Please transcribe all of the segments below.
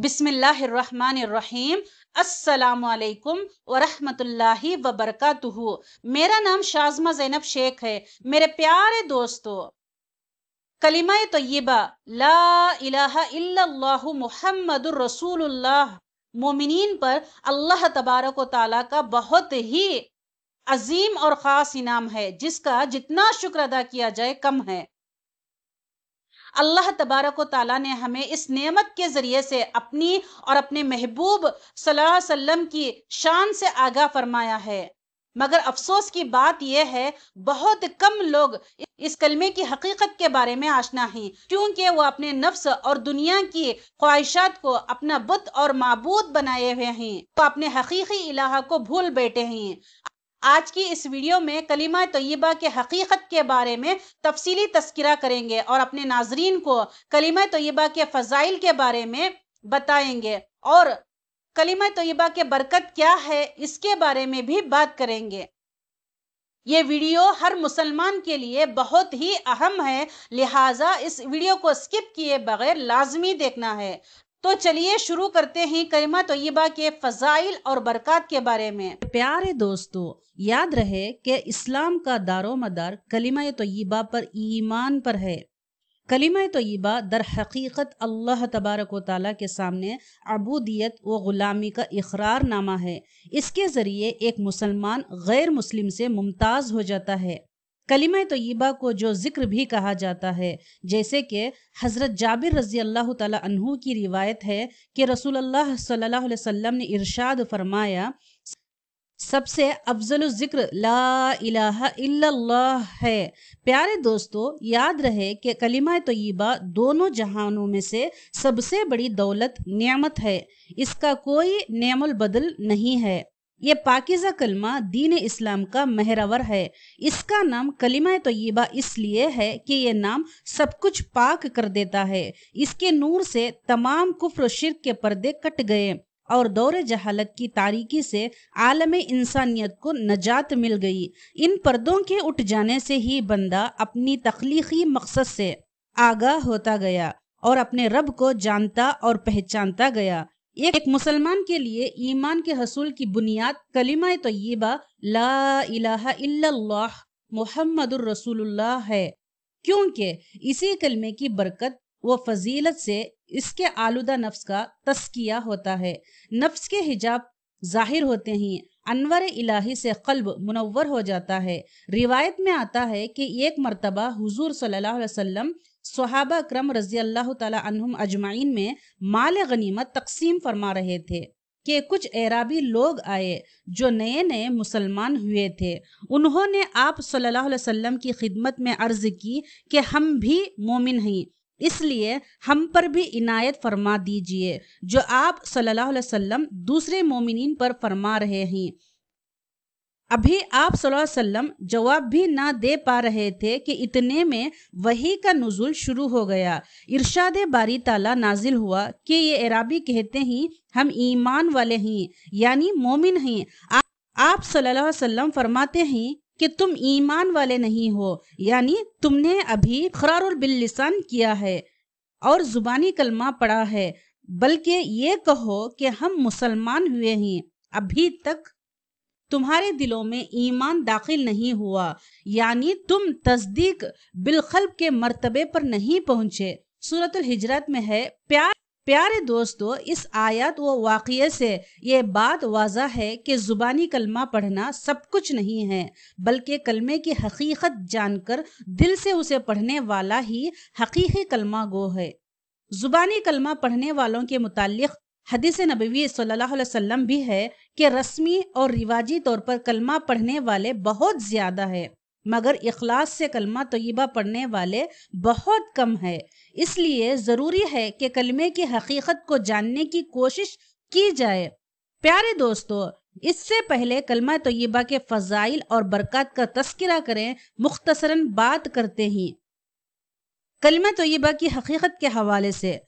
बिसमीम असलकम वरहमतुल्लाहि वबरकatuhu मेरा नाम शाजमा जैनब शेख है मेरे प्यारे दोस्तों कलिमा तय्यबा ला इलाहा इल्लल्लाह मुहम्मदुर रसूलुल्लाह मोमिनीन पर अल्लाह तबारक ताला का बहुत ही अजीम और ख़ास इनाम है जिसका जितना शुक्र अदा किया जाए कम है अल्लाह तबारक ताली ने हमें इस नेमत के ज़रिए से अपनी और अपने महबूब सल्लल्लाहु अलैहि वसल्लम की शान से आगाह फरमाया है मगर अफसोस की बात यह है बहुत कम लोग इस कलमे की हकीकत के बारे में आशना हैं क्योंकि वो अपने नफ्स और दुनिया की ख्वाहिशात को अपना बुत और मबूद बनाए हुए हैं वो अपने हकीकी इलाहा को भूल बैठे हैं आज की इस वीडियो में कलीमा तय्यबा के हकीकत के बारे में तफसीली तस्करा करेंगे और अपने नाजरीन को कलीमा तय्यबा के फ़जाइल के बारे में बताएंगे और कलीमा तय्यबा के बरकत क्या है इसके बारे में भी बात करेंगे ये वीडियो हर मुसलमान के लिए बहुत ही अहम है लिहाजा इस वीडियो को स्किप किए बगैर लाजमी देखना है तो चलिए शुरू करते हैं कलमा तयबा के फजाइल और बरकत के बारे में प्यारे दोस्तों याद रहे कि इस्लाम का दारो मदार कलीमा तयबा पर ईमान पर है कलिमा तयबा दर हकीकत अल्लाह तबारक व के सामने अबूदियत व ग़ुलामी का इकरारनामा है इसके ज़रिए एक मुसलमान गैर मुस्लिम से मुमताज़ हो जाता है कलिम तयबा को जो ज़िक्र भी कहा जाता है जैसे कि हज़रत जाबिर रज़ी अल्लाह तहु की रिवायत है कि रसूल अल्लाह सल्लल्लाहु ने इर्शाद फरमाया सबसे अफजल ज़िक्र ला इलाहा है प्यारे दोस्तों याद रहे कि कलीमा तयबा दोनों जहानों में से सबसे बड़ी दौलत नियामत है इसका कोई नियमल बदल नहीं है ये पाकिज़ा कलमा दीन इस्लाम का मेहरावर है इसका नाम कलिमा तयबा इसलिए है कि यह नाम सब कुछ पाक कर देता है इसके नूर से तमाम कुफ्र शिरक के पर्दे कट गए और दौरे जहालत की तारीकी से आलम इंसानियत को नजात मिल गई इन पर्दों के उठ जाने से ही बंदा अपनी तख्लीकी मकसद से आगाह होता गया और अपने रब को जानता और पहचानता गया एक, एक मुसलमान के लिए ईमान के हसूल की बुनियाद कलिमा तयबा ला इलाहा मोहम्मद रसूलुल्लाह है क्योंकि इसी कलमे की बरकत व फजीलत से इसके आलूदा नफ्स का तस्किया होता है नफ्स के हिजाब जाहिर होते ही अनवर इलाही से कल्ब मुनवर हो जाता है रिवायत में आता है कि एक मरतबा हुजूर सल्लल्लाहु अलैहि वसल्लम सहाबा क्रम रजी अल्लाह तुम अजमाइन में माल गनीमत तकसीम फरमा रहे थे के कुछ एराबी लोग आए जो नए नए मुसलमान हुए थे उन्होंने आप सल्लल्लाहु अलैहि वसल्लम की खिदमत में अर्ज की कि हम भी मोमिन हैं इसलिए हम पर भी इनायत फरमा दीजिए जो आप सल्लल्लाहु अलैहि वसल्लम दूसरे मोमिन पर फरमा रहे हैं अभी आप वसल्लम जवाब भी ना दे पा रहे थे कि इतने में वही का नज़ुल शुरू हो गया इरशाद बारी ताला नाजिल हुआ कि ये एराबी कहते ही हम ईमान वाले हैं यानी मोमिन हैं आप सल्लल्लाहु अलैहि वसल्लम फरमाते हैं कि तुम ईमान वाले नहीं हो यानी तुमने अभी खरारुल बिल किया है और जुबानी कलमा पढ़ा है बल्कि ये कहो कि हम मुसलमान हुए हैं अभी तक तुम्हारे दिलों में ईमान दाखिल नहीं हुआ यानी तुम तस्दीक बिलखल्ब के मर्तबे पर नहीं पहुंचे सूरत हिजरत में है प्यार प्यारे दोस्तों इस आयत व वाक़े से ये बात वाजा है कि ज़ुबानी कलमा पढ़ना सब कुछ नहीं है बल्कि कलमे की हकीकत जानकर दिल से उसे पढ़ने वाला ही हकीकी कलमा गो है ज़ुबानी कलमा पढ़ने वालों के मुतालिक हदीस नबी सल्लल्लाहु अलैहि वसल्लम भी है कि रस्मी और रिवाजी तौर पर कलमा पढ़ने वाले बहुत ज़्यादा है मगर इखलास से कलमा तयबा पढ़ने वाले बहुत कम है इसलिए ज़रूरी है कि कलमे की हकीकत को जानने की कोशिश की जाए प्यारे दोस्तों इससे पहले कलमा तयबा के फ़जाइल और बरकत का तस्करा करें मुख्तसरन बात करते ही कलमा तयबा की हकीकत के हवाले से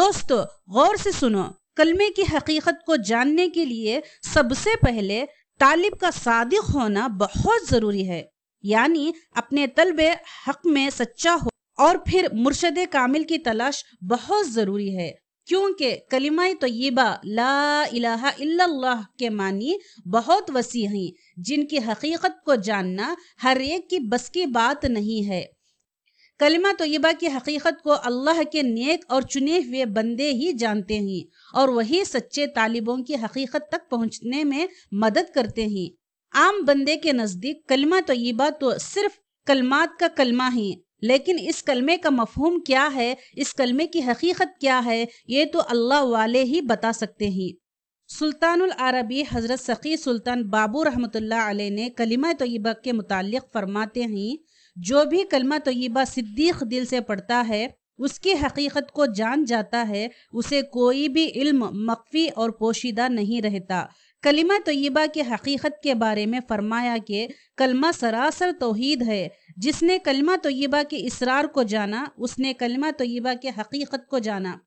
दोस्तों गौर से सुनो कलमे की हकीकत को जानने के लिए सबसे पहले तालिब का सादिक होना बहुत ज़रूरी है यानी अपने तलब हक में सच्चा हो और फिर मुर्शद कामिल की तलाश बहुत ज़रूरी है क्योंकि कलिमाई तो ला इल्लल्लाह के मानी बहुत वसी हैं जिनकी हकीकत को जानना हर एक की बस की बात नहीं है कलमा तयबा की हकीकत को अल्लाह के नेक और चुने हुए बंदे ही जानते हैं और वही सच्चे तालिबों की हकीकत तक पहुंचने में मदद करते हैं आम बंदे के नज़दीक कलमा तयबा तो सिर्फ कलमात का कलमा है लेकिन इस कलमे का मफहम क्या है इस कलमे की हकीकत क्या है ये तो अल्लाह वाले ही बता सकते हैं सुल्तानुल अरबी हज़रत सख़ी सुल्तान बाबू रहमतुल्लाह अलैह ने कलिमा तयबा के मुतालिक फरमाते हैं जो भी कलमा तयबा सिद्दीक दिल से पढ़ता है उसकी हकीकत को जान जाता है उसे कोई भी इल्म मकफी और पोशीदा नहीं रहता कलिमा तयबा की हकीकत के बारे में फरमाया कि कलमा सरासर तोहद है जिसने कलमा तयबा के इसरार को जाना उसने कलमा तयबा के हकीकत को जाना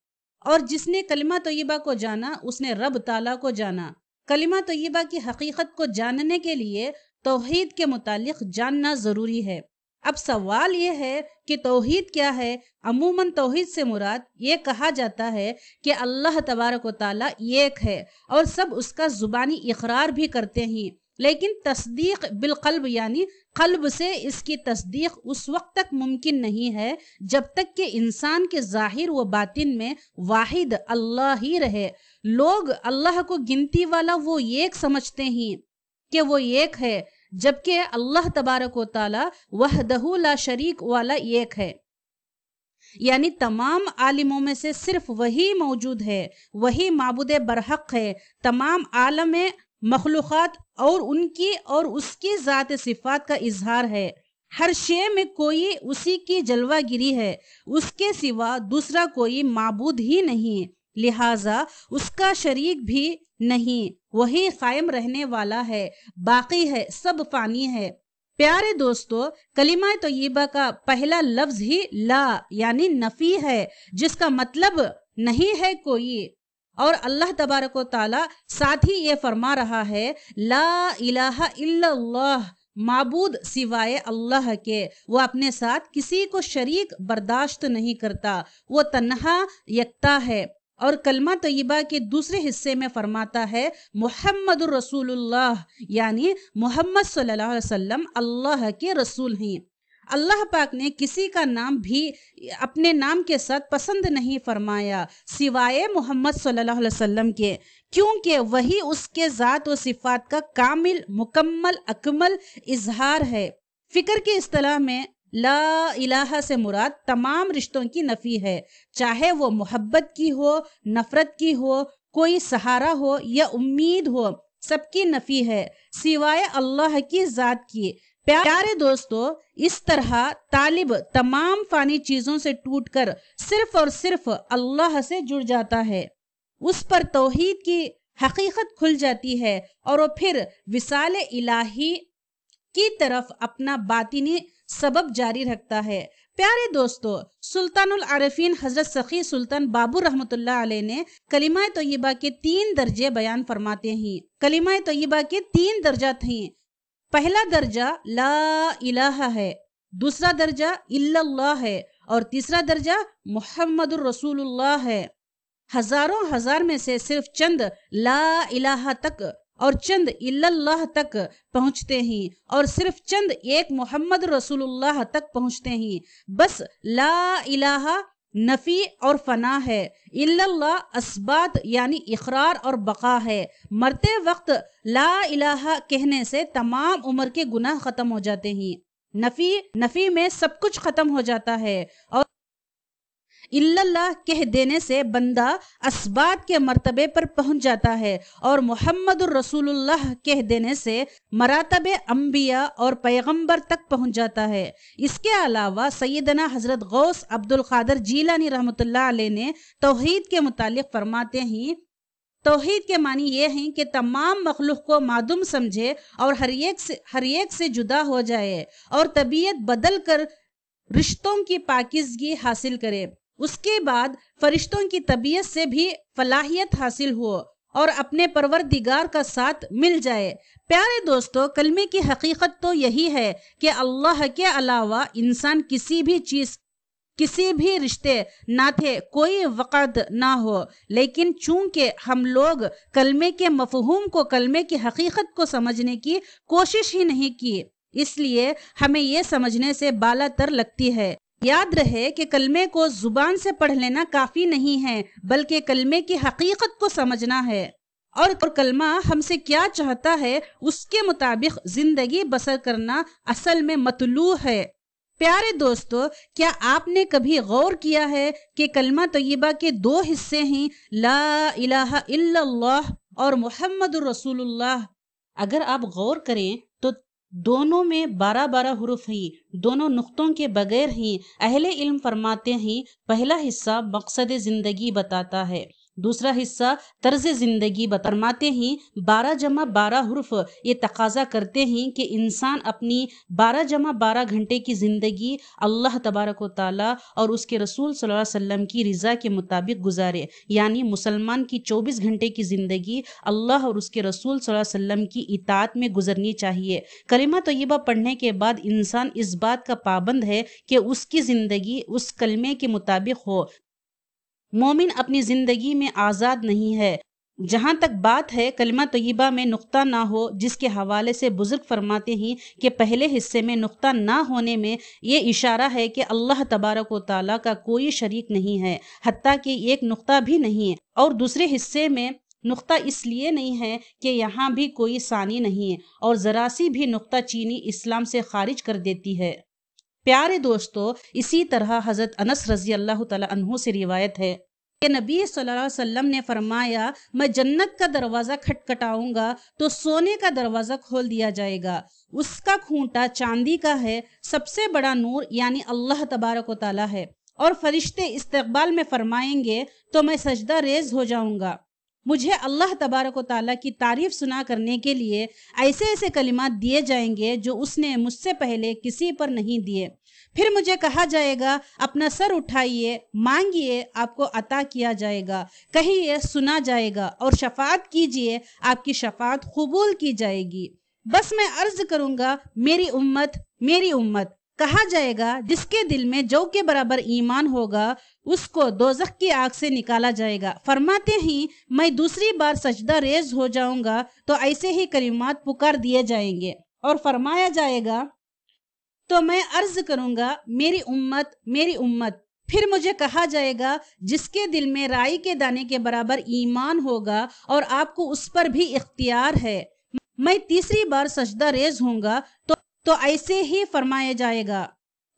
और जिसने कलमा तयबा को जाना उसने रब ताला को जाना कलमा तयबा की हकीकत को जानने के लिए तोहद के मुतालिक जानना ज़रूरी है अब सवाल ये है कि तोहहीद क्या है अमूमन तोहहीद से मुराद ये कहा जाता है कि अल्लाह तबारक ताली एक है और सब उसका ज़ुबानी इकरार भी करते हैं लेकिन तस्दीक बिलकल्ब यानी कल्ब से इसकी तस्दीक उस वक्त तक मुमकिन नहीं है जब तक कि इंसान के जाहिर व बातिन में वाहिद अल्लाह ही रहे लोग अल्लाह को गिनती वाला वो एक समझते हैं कि वो एक है जबकि अल्लाह तबारक वाली वह दहूला शरीक वाला एक है यानी तमाम आलिमों में से सिर्फ वही मौजूद है वही मबूद बरहक है तमाम आलम मखलूक़ात और उनकी और उसकी ज़ात सिफात का इजहार है हर शे में कोई उसी की जलवागिरी है उसके सिवा दूसरा कोई मबूद ही नहीं लिहाजा उसका शरीक भी नहीं वही कायम रहने वाला है बाकी है सब फानी है प्यारे दोस्तों कलिमा तयबा का पहला लफ्ज ही ला यानी नफी है जिसका मतलब नहीं है कोई और अल्लाह तबारक ताला साथ ही ये फरमा रहा है ला इलाहा इल्लल्लाह माबूद सिवाय अल्लाह के वो अपने साथ किसी को शरीक बर्दाश्त नहीं करता वो तन्हा यकता है और कलमा तयबा के दूसरे हिस्से में फरमाता है मोहम्मद रसूलुल्लाह यानी मोहम्मद सल्लल्लाहु अलैहि वसल्लम अल्लाह के रसूल हैं अल्लाह पाक ने किसी का नाम भी अपने नाम के साथ पसंद नहीं फरमाया सिवाय मोहम्मद सल्लल्लाहु अलैहि वसल्लम के क्योंकि वही उसके ज़ात व सिफात का कामिल मुकम्मल अकमल इजहार है फ़िक्र की असलाह में ला इलाहा से मुराद तमाम रिश्तों की नफ़ी है चाहे वो मोहब्बत की हो नफ़रत की हो कोई सहारा हो या उम्मीद हो सबकी नफ़ी है सिवाय अल्लाह की ज़ात की प्यारे दोस्तों इस तरह तालिब तमाम फानी चीज़ों से टूटकर सिर्फ और सिर्फ अल्लाह से जुड़ जाता है उस पर तोहीद की हकीकत खुल जाती है और वो फिर विसाल इलाही की तरफ अपना बातिनी सबब जारी रखता है प्यारे दोस्तों सुल्तानुल आरफीन हजरत सखी सुल्तान बाबू रहमत ने कलिमा तयबा के तीन दर्जे बयान फरमाते हैं कलिमा तयबा के तीन दर्जा थे पहला दर्जा ला इलाहा है दूसरा दर्जा इल्लल्लाह है और तीसरा दर्जा मोहम्मद रसूल है हजारों हजार में से सिर्फ चंद ला इलाहा तक और चंद इल्लाह तक पहुंचते ही और सिर्फ चंद एक मोहम्मद रसूलुल्लाह तक पहुंचते ही बस ला इलाहा नफ़ी और फना है इल्लाह असबात यानी इकरार और बका है मरते वक्त ला इलाहा कहने से तमाम उम्र के गुनाह ख़त्म हो जाते हैं नफ़ी नफ़ी में सब कुछ ख़त्म हो जाता है और इल्लल्लाह कह देने से बंदा असबात के मरतबे पर पहुंच जाता है और मोहम्मद रसूलुल्लाह कह देने से मरातब अम्बिया और पैगंबर तक पहुंच जाता है इसके अलावा सैदना हजरत गौस अब्दुल कादर जीलानी रहमत ने तोहहीद के मुतालिक फरमाते हैं तोहहीद के मानी ये हैं कि तमाम मखलूक को मादुम समझे और हर एक से हर एक से जुदा हो जाए और तबीयत बदल कर रिश्तों की पाकिजगी हासिल करे उसके बाद फरिश्तों की तबीयत से भी फलाहियत हासिल हो और अपने परवरदिगार का साथ मिल जाए प्यारे दोस्तों कलमे की हकीकत तो यही है कि अल्लाह के अलावा इंसान किसी भी चीज़ किसी भी रिश्ते नाते कोई वक़द ना हो लेकिन चूंकि हम लोग कलमे के मफहूम को कलमे की हकीकत को समझने की कोशिश ही नहीं की इसलिए हमें ये समझने से बाला तर लगती है याद रहे कि कलमे को जुबान से पढ़ लेना काफी नहीं है बल्कि कलमे की हकीकत को समझना है और कलमा हमसे क्या चाहता है उसके मुताबिक जिंदगी बसर करना असल में मतलू है प्यारे दोस्तों क्या आपने कभी गौर किया है कि कलमा तयबा के दो हिस्से हैं ला इलाहा इल्लल्लाह और मोहम्मद रसूलुल्लाह अगर आप गौर करें दोनों में बारह बारह हरूफ ही दोनों नुक्तों के बगैर ही अहले इल्म फरमाते हैं पहला हिस्सा मकसद ज़िंदगी बताता है दूसरा हिस्सा तर्ज ज़िंदगी बतरमाते ही बारह जमा बारह हरफ ये तकाजा करते हैं कि इंसान अपनी बारह जमा बारह घंटे की ज़िंदगी अल्लाह तबारक ताली और उसके रसूल सल्लल्लाहु अलैहि वसल्लम की रज़ा के मुताबिक गुजारे यानी मुसलमान की चौबीस घंटे की ज़िंदगी अल्लाह और उसके रसूल सल्लल्लाहु अलैहि वसल्लम की इतात में गुजरनी चाहिए कलिमा तयबा पढ़ने के बाद इंसान इस बात का पाबंद है कि उसकी ज़िंदगी उस कलमे के मुताबिक हो मोमिन अपनी ज़िंदगी में आज़ाद नहीं है जहाँ तक बात है कलमा तयबा में नुक्ता ना हो जिसके हवाले से बुज़ुर्ग फरमाते हैं कि पहले हिस्से में नुक्ता ना होने में ये इशारा है कि अल्लाह तबारक ताला का कोई शरीक नहीं है हती कि एक नुक्ता भी नहीं है और दूसरे हिस्से में नुक्ता इसलिए नहीं है कि यहाँ भी कोई सानी नहीं है और जरासी भी नुक्ता चीनी इस्लाम से खारिज कर देती है प्यारे दोस्तों इसी तरह हज़रत अनस रजी अल्लाह तहों से रिवायत है कि नबी सल्लल्लाहु अलैहि वसल्लम ने फरमाया मैं जन्नत का दरवाज़ा खटखटाऊंगा तो सोने का दरवाज़ा खोल दिया जाएगा उसका खूंटा चांदी का है सबसे बड़ा नूर यानी अल्लाह तबारक ताला है और फरिश्ते इस्तकबाल में फरमाएंगे तो मैं सजदा रेज हो जाऊंगा मुझे अल्लाह तबारक ताली की तारीफ सुना करने के लिए ऐसे ऐसे कलिमात दिए जाएंगे जो उसने मुझसे पहले किसी पर नहीं दिए फिर मुझे कहा जाएगा अपना सर उठाइए मांगिए आपको अता किया जाएगा कहिए सुना जाएगा और शफात कीजिए आपकी शफात कबूल की जाएगी बस मैं अर्ज करूंगा मेरी उम्मत मेरी उम्मत कहा जाएगा जिसके दिल में जौ के बराबर ईमान होगा उसको दोजख की आग से निकाला जाएगा फरमाते ही मैं दूसरी बार सजदा रेज हो जाऊंगा तो ऐसे ही करीमात पुकार दिए जाएंगे और फरमाया जाएगा तो मैं अर्ज करूंगा मेरी उम्मत मेरी उम्मत फिर मुझे कहा जाएगा जिसके दिल में राई के दाने के बराबर ईमान होगा और आपको उस पर भी इख्तियार है मैं तीसरी बार सजदा रेज होऊंगा तो तो ऐसे ही फरमाया जाएगा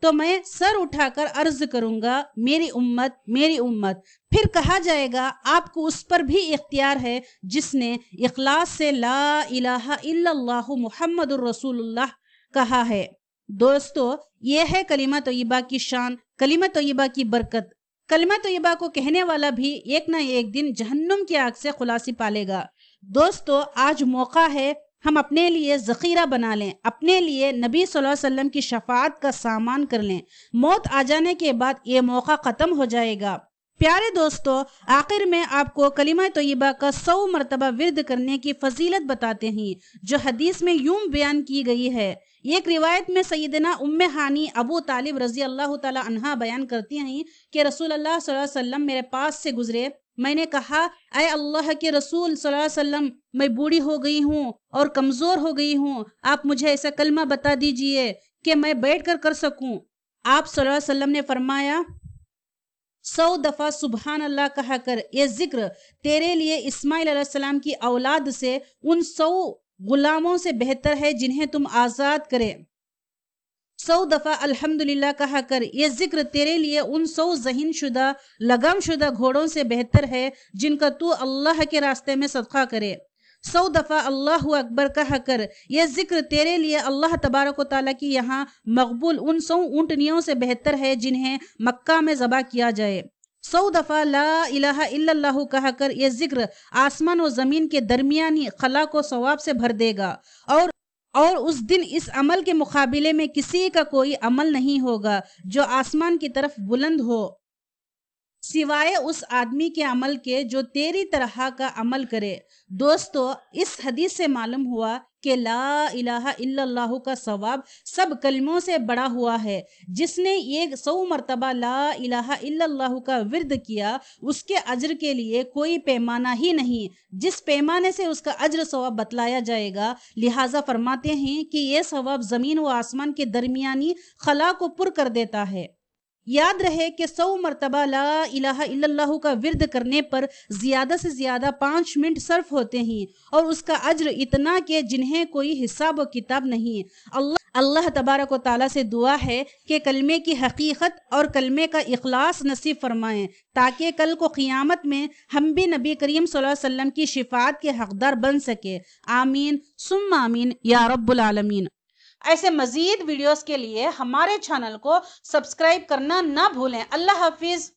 तो मैं सर उठाकर अर्ज करूंगा मेरी उम्मत मेरी उम्मत फिर कहा जाएगा आपको उस पर भी इख्तियार है जिसने इखलास से ला इलाहा इल्लल्लाहु मुहम्मद रसूलुल्लाह कहा है दोस्तों यह है कलिमा तयबा की शान कलिमा तयबा की बरकत कलिमा तयबा को कहने वाला भी एक ना एक दिन जहन्नुम की आग से खुलासी पालेगा दोस्तों आज मौका है हम अपने लिए ज़ख़ीरा बना लें अपने लिए नबी वसल्लम की शफात का सामान कर लें मौत आ जाने के बाद ये मौका ख़त्म हो जाएगा प्यारे दोस्तों आखिर में आपको कलिमा तयबा का सौ मरतबा विरद करने की फजीलत बताते हैं जो हदीस में यूं बयान की गई है एक रिवायत में सईदना उम हानी अबू तालिब रजी अल्लाह तला बयान करती हैं कि रसूल अल्लाह वसल्लम मेरे पास से गुजरे मैंने कहा अय अल्लाह के रसूल वसल्लम मैं बूढ़ी हो गई हूँ और कमज़ोर हो गई हूँ आप मुझे ऐसा कलमा बता दीजिए कि मैं बैठ कर कर सकूँ आप सल्लल्लाहु अलैहि वसल्लम ने फरमाया सौ दफ़ा सुबहान अल्लाह कहा कर ये जिक्र तेरे लिए इस्माईल सलाम की औलाद से उन सौ गुलामों से बेहतर है जिन्हें तुम आज़ाद करें सौ दफ़ा अल्हम्दुलिल्लाह कहा कर ये जिक्र तेरे लिए उन सौ जहीन शुदा लगाम शुदा घोड़ों से बेहतर है जिनका तू अल्लाह के रास्ते में सदका करे सौ दफ़ा अल्लाह अकबर कहा कर यह जिक्र तेरे लिए अल्लाह तबारक ताली की यहाँ मकबूल उन सौ ऊँटनियों से बेहतर है जिन्हें मक्का में जबा किया जाए सौ दफ़ा ला इलाहा इल्लल्लाहु कहा कर यह जिक्र आसमान और ज़मीन के दरमियानी खला को सवाब से भर देगा और और उस दिन इस अमल के मुकाबले में किसी का कोई अमल नहीं होगा जो आसमान की तरफ बुलंद हो सिवाय उस आदमी के अमल के जो तेरी तरह का अमल करे दोस्तों इस हदीस से मालूम हुआ कि ला इलाहा इल्लल्लाह का सवाब सब कलमों से बड़ा हुआ है जिसने ये सौ मरतबा ला इलाहा इल्लल्लाह का विरद किया उसके अजर के लिए कोई पैमाना ही नहीं जिस पैमाने से उसका अजर सवाब बतलाया जाएगा लिहाजा फरमाते हैं कि यह सवाब ज़मीन व आसमान के दरमियानी खला को पुर कर देता है याद रहे कि सौ मरतबा ला इलाहा इल्लल्लाह का विरद करने पर ज़्यादा से ज़्यादा पाँच मिनट सर्फ होते हैं और उसका अज्र इतना के जिन्हें कोई हिसाब किताब नहीं अल्लाह अल्लाह तबारक ताली से दुआ है कि कलमे की हकीकत और कलमे का अखलास नसीब फरमाएं ताकि कल को क़ियामत में हम भी नबी करीम वसल्लम की शिफात के हकदार बन सके आमीन सुम आमीन या रब्बुल आलमीन ऐसे मज़ीद वीडियोस के लिए हमारे चैनल को सब्सक्राइब करना ना भूलें अल्लाह हाफिज़